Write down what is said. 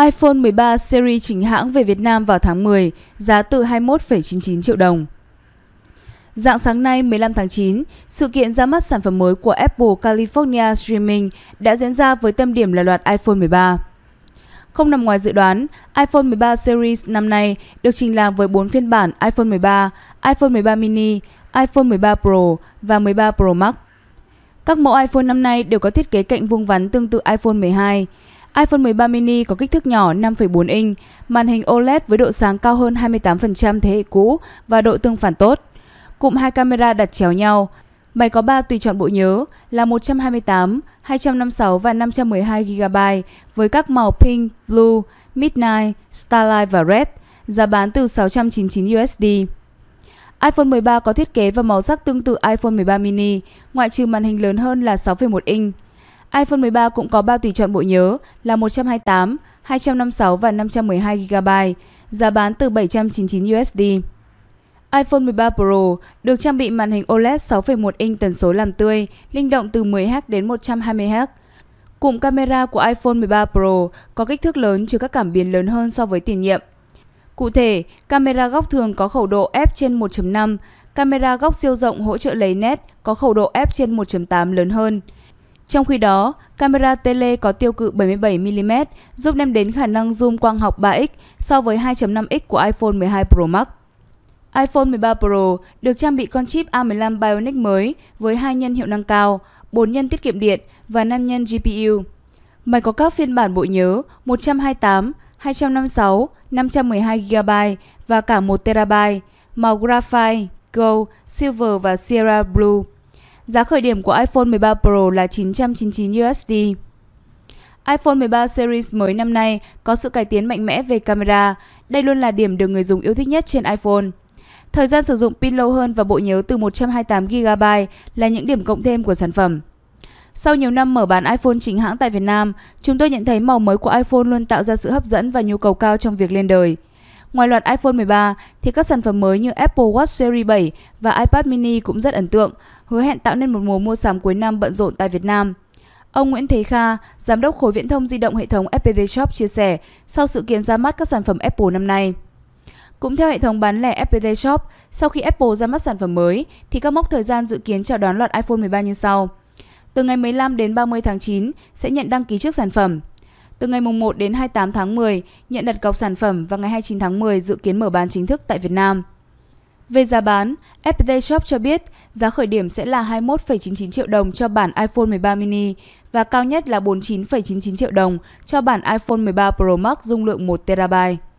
iPhone 13 series chính hãng về Việt Nam vào tháng 10, giá từ 21,99 triệu đồng. Dạng sáng nay 15 tháng 9, sự kiện ra mắt sản phẩm mới của Apple California Streaming đã diễn ra với tâm điểm là loạt iPhone 13. Không nằm ngoài dự đoán, iPhone 13 series năm nay được trình làng với 4 phiên bản iPhone 13, iPhone 13 mini, iPhone 13 Pro và 13 Pro Max. Các mẫu iPhone năm nay đều có thiết kế cạnh vuông vắn tương tự iPhone 12 iPhone 13 mini có kích thước nhỏ 5,4 inch, màn hình OLED với độ sáng cao hơn 28% thế hệ cũ và độ tương phản tốt. Cụm hai camera đặt chéo nhau. Máy có 3 tùy chọn bộ nhớ là 128, 256 và 512 GB với các màu pink, blue, midnight, starlight và red, giá bán từ 699 USD iPhone 13 có thiết kế và màu sắc tương tự iPhone 13 mini, ngoại trừ màn hình lớn hơn là 6,1 inch iPhone 13 cũng có 3 tùy chọn bộ nhớ là 128, 256 và 512 GB, giá bán từ 799 USD. iPhone 13 Pro được trang bị màn hình OLED 6,1 inch tần số làm tươi, linh động từ 10Hz đến 120Hz. Cụm camera của iPhone 13 Pro có kích thước lớn chứa các cảm biến lớn hơn so với tiền nhiệm. Cụ thể, camera góc thường có khẩu độ f trên 1.5, camera góc siêu rộng hỗ trợ lấy nét có khẩu độ f trên 1.8 lớn hơn. Trong khi đó, camera tele có tiêu cự 77mm giúp đem đến khả năng zoom quang học 3x so với 2.5x của iPhone 12 Pro Max. iPhone 13 Pro được trang bị con chip A15 Bionic mới với hai nhân hiệu năng cao, 4 nhân tiết kiệm điện và 5 nhân GPU. Máy có các phiên bản bộ nhớ 128, 256, 512GB và cả 1TB, màu Graphite, Gold, Silver và Sierra Blue. Giá khởi điểm của iPhone 13 Pro là 999 USD. iPhone 13 series mới năm nay có sự cải tiến mạnh mẽ về camera. Đây luôn là điểm được người dùng yêu thích nhất trên iPhone. Thời gian sử dụng pin lâu hơn và bộ nhớ từ 128GB là những điểm cộng thêm của sản phẩm. Sau nhiều năm mở bán iPhone chính hãng tại Việt Nam, chúng tôi nhận thấy màu mới của iPhone luôn tạo ra sự hấp dẫn và nhu cầu cao trong việc lên đời. Ngoài loạt iPhone 13 thì các sản phẩm mới như Apple Watch Series 7 và iPad mini cũng rất ấn tượng, hứa hẹn tạo nên một mùa mua sắm cuối năm bận rộn tại Việt Nam. Ông Nguyễn Thế Kha, giám đốc khối viễn thông di động hệ thống FPT Shop chia sẻ sau sự kiện ra mắt các sản phẩm Apple năm nay. Cũng theo hệ thống bán lẻ FPT Shop, sau khi Apple ra mắt sản phẩm mới thì các mốc thời gian dự kiến chào đón loạt iPhone 13 như sau. Từ ngày 15 đến 30 tháng 9 sẽ nhận đăng ký trước sản phẩm. Từ ngày mùng 1 đến 28 tháng 10, nhận đặt cọc sản phẩm và ngày 29 tháng 10 dự kiến mở bán chính thức tại Việt Nam. Về giá bán, FPT Shop cho biết giá khởi điểm sẽ là 21,99 triệu đồng cho bản iPhone 13 mini và cao nhất là 49,99 triệu đồng cho bản iPhone 13 Pro Max dung lượng 1 terabyte.